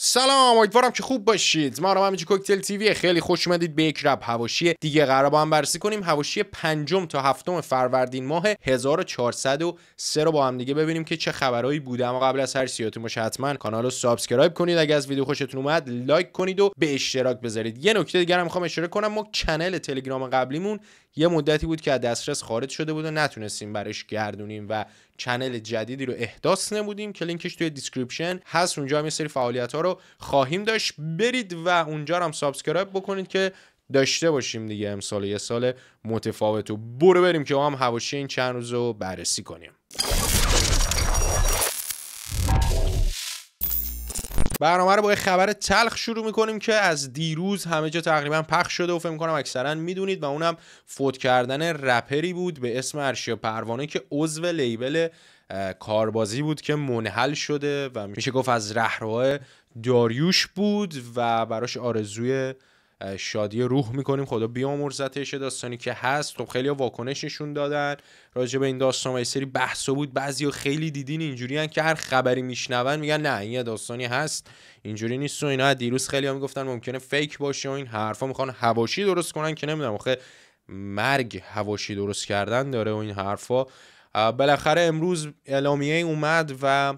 سلام امیدوارم که خوب باشید ما رو همینجی کوکتل تیوی خیلی خوش اومدید به یک رب هواشی دیگه قرار با هم بررسی کنیم هواشی پنجم تا هفتم فروردین ماه 1403 رو با هم دیگه ببینیم که چه خبرایی بوده اما قبل از هر سیاتون باشه حتما کانال رو سابسکرایب کنید اگه از ویدیو خوشتون اومد لایک کنید و به اشتراک بذارید یه نکته دیگه هم میخوام اشاره کنم ما کانال تلگرام قبلیمون یه مدتی بود که از دسترس خارج شده بود و نتونستیم برش گردونیم و چنل جدیدی رو احداث نمودیم که لینکش توی دیسکریپشن هست اونجا هم یه سری فعالیت ها رو خواهیم داشت برید و اونجا هم سابسکرایب بکنید که داشته باشیم دیگه امسال یه سال متفاوت و برو بریم که هم هواشی این چند روز رو بررسی کنیم برنامه رو با یه خبر تلخ شروع میکنیم که از دیروز همه جا تقریبا پخش شده و فکر میکنم اکثرا میدونید و اونم فوت کردن رپری بود به اسم ارشیا پروانه که عضو لیبل کاربازی بود که منحل شده و میشه گفت از رهروهای داریوش بود و براش آرزوی شادی روح میکنیم خدا بیامرزتش داستانی که هست خب خیلی واکنش نشون دادن راجع به این داستان و سری بحثو بود بعضیا خیلی دیدین اینجوریان که هر خبری میشنون میگن نه این داستانی هست اینجوری نیست و اینا دیروز خیلی ها میگفتن ممکنه فیک باشه و این حرفا میخوان هواشی درست کنن که نمیدونم آخه مرگ هواشی درست کردن داره و این حرفا بالاخره امروز اعلامیه اومد و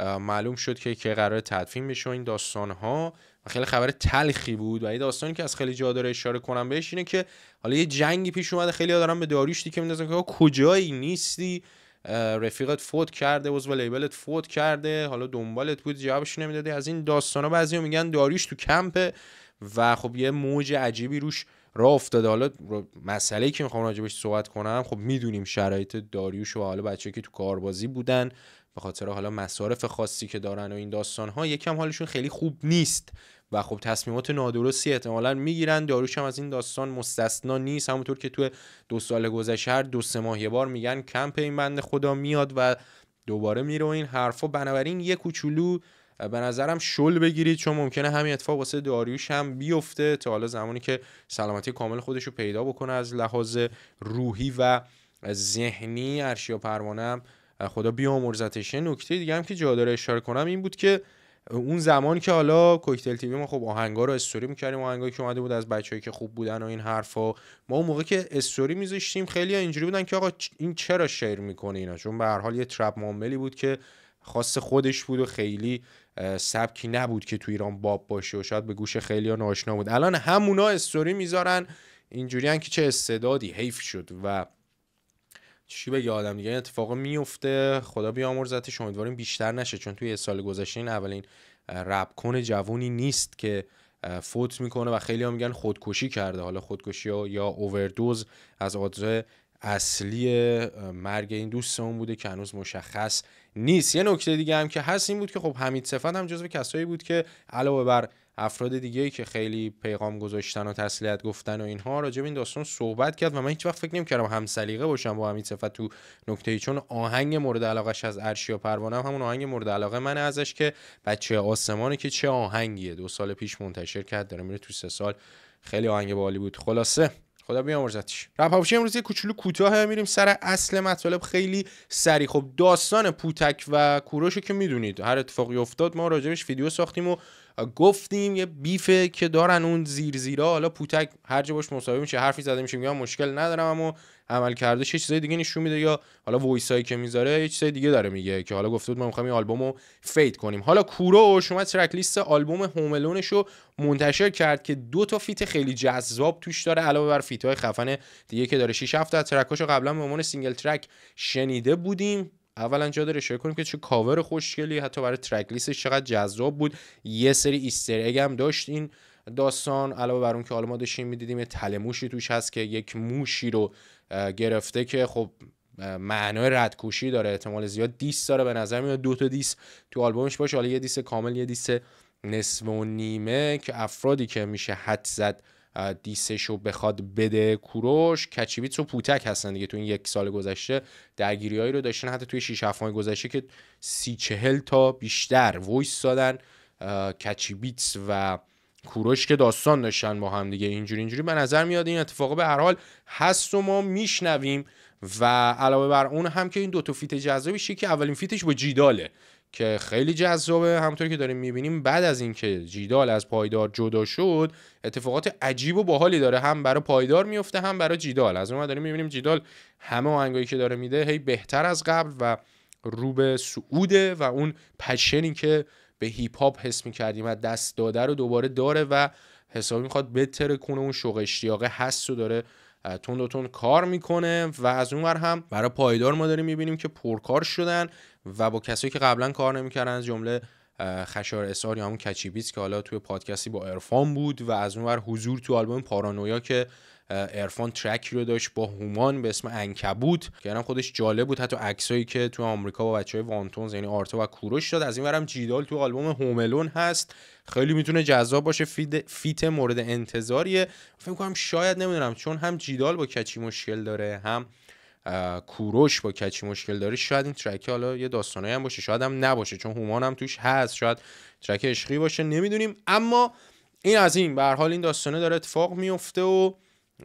معلوم شد که که قرار تدفین بشه این داستان ها و خیلی خبر تلخی بود و این داستانی که از خیلی جا داره اشاره کنم بهش اینه که حالا یه جنگی پیش اومده خیلی دارن به داریوش که میندازن که کجایی نیستی رفیقت فوت کرده عضو لیبلت فوت کرده حالا دنبالت بود جوابش نمیدادی از این داستانا بعضیا میگن داریوش تو کمپ و خب یه موج عجیبی روش راه افتاده حالا مسئله که میخوام راجبش صحبت کنم خب میدونیم شرایط داریوش و حالا بچه که تو کاربازی بودن به خاطر حالا مصارف خاصی که دارن و این داستان ها یکم حالشون خیلی خوب نیست و خب تصمیمات نادرستی احتمالا میگیرن داروش هم از این داستان مستثنا نیست همونطور که تو دو سال گذشته هر دو سه ماه یه بار میگن کمپ این بند خدا میاد و دوباره میره این حرفا بنابراین یه کوچولو به نظرم شل بگیرید چون ممکنه همین اتفاق واسه داریوش هم بیفته تا حالا زمانی که سلامتی کامل خودش رو پیدا بکنه از لحاظ روحی و ذهنی ارشیا پروانه خدا بیامرزتش یه نکته دیگه هم که جا داره اشاره کنم این بود که اون زمان که حالا کوکتل تیوی ما خب آهنگا رو استوری میکردیم آهنگایی که اومده بود از بچههایی که خوب بودن و این حرفا ما اون موقع که استوری میذاشتیم خیلی اینجوری بودن که آقا این چرا شیر میکنه اینا چون به هر حال یه ترپ معاملی بود که خاص خودش بود و خیلی سبکی نبود که تو ایران باب باشه و شاید به گوش خیلی ناشنا بود الان همونا استوری میذارن اینجوریان که چه استعدادی حیف شد و چی بگه آدم دیگه این اتفاق میفته خدا بیامرزتش امیدواریم بیشتر نشه چون توی سال گذشته این اولین ربکن جوونی نیست که فوت میکنه و خیلی هم میگن خودکشی کرده حالا خودکشی یا اووردوز از آدرس اصلی مرگ این دوستمون بوده که هنوز مشخص نیست یه نکته دیگه هم که هست این بود که خب حمید صفت هم جزو کسایی بود که علاوه بر افراد دیگه که خیلی پیغام گذاشتن و تسلیت گفتن و اینها راجع به این داستان صحبت کرد و من هیچ وقت فکر نمی‌کردم هم سلیقه باشم با همین صفت تو نکته چون آهنگ مورد علاقش از ارشیا پروانه هم همون آهنگ مورد علاقه من ازش که بچه آسمانی که چه آهنگیه دو سال پیش منتشر کرد داره میره تو سه سال خیلی آهنگ بالی بود خلاصه خدا بیامرزتش رپ هاوشی امروز یه کوچولو کوتاه میریم سر اصل مطالب خیلی سری خب داستان پوتک و کوروشو که میدونید هر اتفاقی افتاد ما راجبش ویدیو ساختیم و گفتیم یه بیفه که دارن اون زیر زیرا حالا پوتک هر جا باش مصاحبه میشه حرفی زده میشه میگم مشکل ندارم اما عمل کرده چه چیزای دیگه نشون میده یا حالا وایسای که میذاره یه چیزای دیگه داره میگه که حالا گفته بود ما میخوایم این آلبومو فید کنیم حالا کورو شما ترک لیست آلبوم هوملونش رو منتشر کرد که دو تا فیت خیلی جذاب توش داره علاوه بر فیت خفن دیگه که داره 6 7 ترکاشو قبلا به عنوان سینگل ترک شنیده بودیم اولا جا داره اشاره کنیم که چه کاور خوشگلی حتی برای ترک لیستش چقدر جذاب بود یه سری ایستر اگ هم داشت این داستان علاوه بر اون که حالا ما داشتیم میدیدیم تله موشی توش هست که یک موشی رو گرفته که خب معنای ردکوشی داره احتمال زیاد دیس داره به نظر میاد دو تا دیس تو آلبومش باشه حالا یه دیس کامل یه دیس نصف و نیمه که افرادی که میشه حد زد دیسش رو بخواد بده کوروش کچیویتس و پوتک هستن دیگه تو این یک سال گذشته درگیریهایی رو داشتن حتی توی 6 هفته گذشته که سی چهل تا بیشتر وایس دادن کچیویتس و کوروش که داستان داشتن با هم دیگه اینجوری اینجوری به نظر میاد این اتفاق به هر حال هست و ما میشنویم و علاوه بر اون هم که این دو تا فیت جذابی که اولین فیتش با جیداله که خیلی جذابه همونطور که داریم میبینیم بعد از اینکه جیدال از پایدار جدا شد اتفاقات عجیب و باحالی داره هم برای پایدار میفته هم برای جیدال از اون داریم میبینیم جیدال همه آهنگایی که داره میده هی بهتر از قبل و رو به سعوده و اون پشنی که به هیپ هاپ حس میکردیم و دست داده رو دوباره داره و حسابی میخواد بهتر کنه اون شوق اشتیاق هست داره تون و تون کار میکنه و از اونور هم برای پایدار ما داریم میبینیم که پرکار شدن و با کسایی که قبلا کار نمیکردن از جمله خشار اسار یا همون کچیبیس که حالا توی پادکستی با ارفان بود و از اونور حضور تو آلبوم پارانویا که ارفان ترکی رو داشت با هومان به اسم انکبوت که هم خودش جالب بود حتی عکسایی که تو آمریکا با های وانتونز یعنی آرتا و کوروش داد از این هم جیدال تو آلبوم هوملون هست خیلی میتونه جذاب باشه فید فیت مورد انتظاریه فکر کنم شاید نمیدونم چون هم جیدال با کچی مشکل داره هم کوروش با کچی مشکل داره شاید این ترک حالا یه داستانایی هم باشه شاید هم نباشه چون هومان هم توش هست شاید ترک عشقی باشه نمیدونیم اما این از این به حال این داستانه داره اتفاق میفته و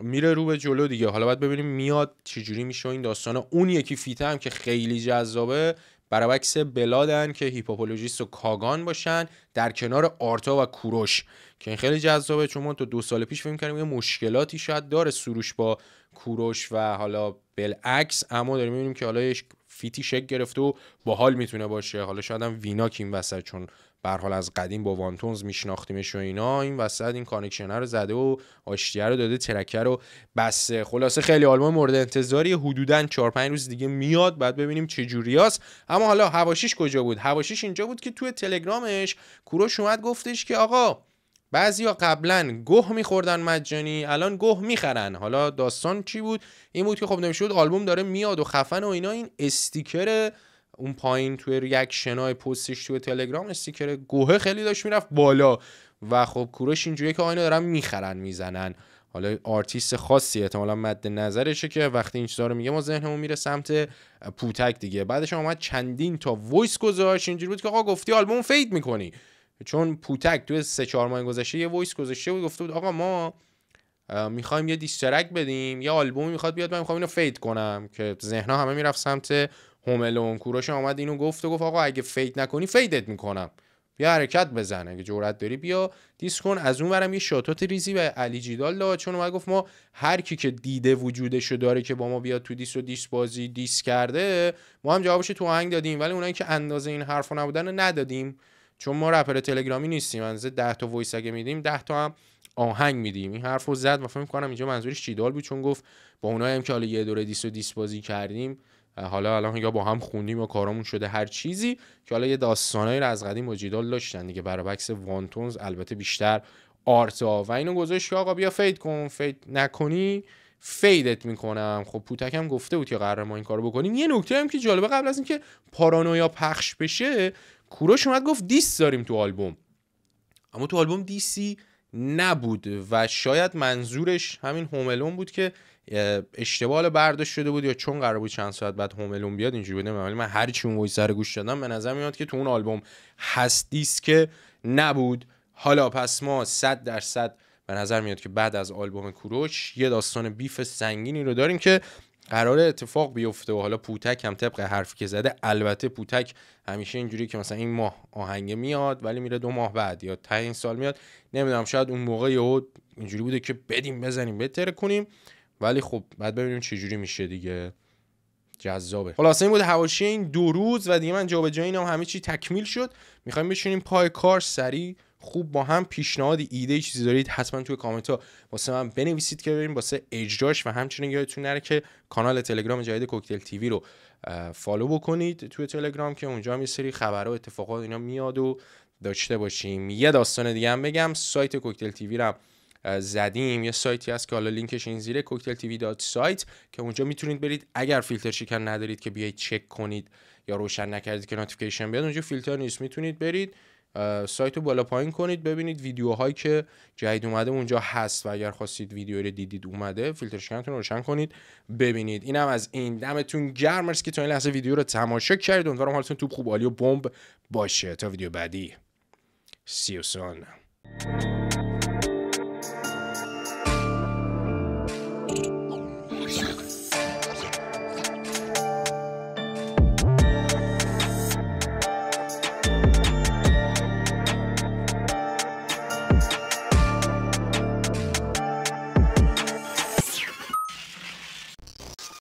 میره رو به جلو دیگه حالا باید ببینیم میاد چجوری میشه این داستانه اون یکی فیته هم که خیلی جذابه برعکس بلادن که هیپوپولوژیست و کاگان باشن در کنار آرتا و کوروش که این خیلی جذابه چون تو دو سال پیش فکر کردیم یه مشکلاتی شاید داره سروش با کوروش و حالا بالعکس اما داریم میبینیم که حالا فیتی شک گرفته و باحال میتونه باشه حالا شاید هم ویناک این وسط چون به حال از قدیم با وانتونز میشناختیمش و اینا این وسط این کانکشنر رو زده و آشتیه رو داده ترکه رو بسته خلاصه خیلی آلمان مورد انتظاری حدودا 4 5 روز دیگه میاد بعد ببینیم چه جوریاست اما حالا هواشیش کجا بود هواشیش اینجا بود که توی تلگرامش کوروش اومد گفتش که آقا بعضیا قبلا گوه میخوردن مجانی الان گوه میخرن حالا داستان چی بود این بود که خب نمیشد آلبوم داره میاد و خفن و اینا این استیکر اون پایین توی یک شنای پستش توی تلگرام استیکر گوه خیلی داشت میرفت بالا و خب کوروش اینجوریه که آینه دارن میخرن میزنن حالا آرتیست خاصی احتمالا مد نظرشه که وقتی این چیزا رو میگه ما ذهنمون میره سمت پوتک دیگه بعدش اومد چندین تا وایس گذاشت اینجوری بود که آقا گفتی آلبوم فید میکنی چون پوتک توی سه چهار ماه گذشته یه وایس گذشته بود گفته بود آقا ما میخوایم یه دیسترک بدیم یه آلبومی میخواد بیاد من میخوام اینو فید کنم که ذهنا همه میرفت سمت هوملون کوروش آمد اینو گفت و گفت آقا اگه فید نکنی فیدت میکنم بیا حرکت بزن اگه جرئت داری بیا دیس کن از اون برم یه شاتات ریزی به علی جیدال داد چون اومد گفت ما هر کی که دیده وجودشو داره که با ما بیاد تو دیس و دیس بازی دیس کرده ما هم جوابش تو آهنگ دادیم ولی اونایی که اندازه این حرفو نبودن ندادیم چون ما رپر تلگرامی نیستیم از 10 تا وایس اگه میدیم 10 تا هم آهنگ میدیم این حرفو زد و فکر کنم اینجا منظورش چیدال بود چون گفت با اونایی هم که حالا یه دوره دیسو و دیس بازی کردیم حالا الان یا با هم خوندیم و کارامون شده هر چیزی که حالا یه داستانایی رو از قدیم با جیدال داشتن دیگه برابکس وانتونز البته بیشتر آرتا و اینو گذاشت که آقا بیا فید کن فید نکنی فیدت میکنم خب پوتک هم گفته بود که قرار ما این کارو بکنیم یه نکته هم که جالبه قبل از اینکه پارانویا پخش بشه کوروش اومد گفت دیس داریم تو آلبوم اما تو آلبوم دیسی نبود و شاید منظورش همین هوملون بود که اشتباه برداشت شده بود یا چون قرار بود چند ساعت بعد هوملون بیاد اینجوری بود ولی من هر چی اون سر گوش دادم به نظر میاد که تو اون آلبوم هست که نبود حالا پس ما 100 درصد به نظر میاد که بعد از آلبوم کوروش یه داستان بیف سنگینی رو داریم که قرار اتفاق بیفته و حالا پوتک هم طبق حرفی که زده البته پوتک همیشه اینجوری که مثلا این ماه آهنگ میاد ولی میره دو ماه بعد یا تا این سال میاد نمیدونم شاید اون موقع یهو اینجوری بوده که بدیم بزنیم بهتر کنیم ولی خب بعد ببینیم چه جوری میشه دیگه جذابه خلاص این بود حواشی این دو روز و دیگه من جابجایی هم همه چی تکمیل شد میخوایم بشینیم پای کار سری خوب با هم پیشنهاد ایده چیزی دارید حتما توی کامنت ها واسه من بنویسید که ببینیم واسه اجراش و همچنین یادتون نره که کانال تلگرام جدید کوکتل تیوی رو فالو بکنید توی تلگرام که اونجا هم یه سری خبرها و اتفاقات اینا میاد و داشته باشیم یه داستان دیگه هم بگم سایت کوکتل تیوی رو زدیم یه سایتی هست که حالا لینکش این زیره کوکتل تیوی دات سایت که اونجا میتونید برید اگر فیلتر شکن ندارید که بیایید چک کنید یا روشن نکردید که نوتیفیکیشن بیاد اونجا فیلتر نیست میتونید برید سایت رو بالا پایین کنید ببینید ویدیوهایی که جدید اومده اونجا هست و اگر خواستید ویدیو رو دیدید اومده فیلترشکنتون رو روشن کنید ببینید اینم از این دمتون گرم که تا این لحظه ویدیو رو تماشا کردید امیدوارم حالتون توپ خوب عالی و بمب باشه تا ویدیو بعدی سی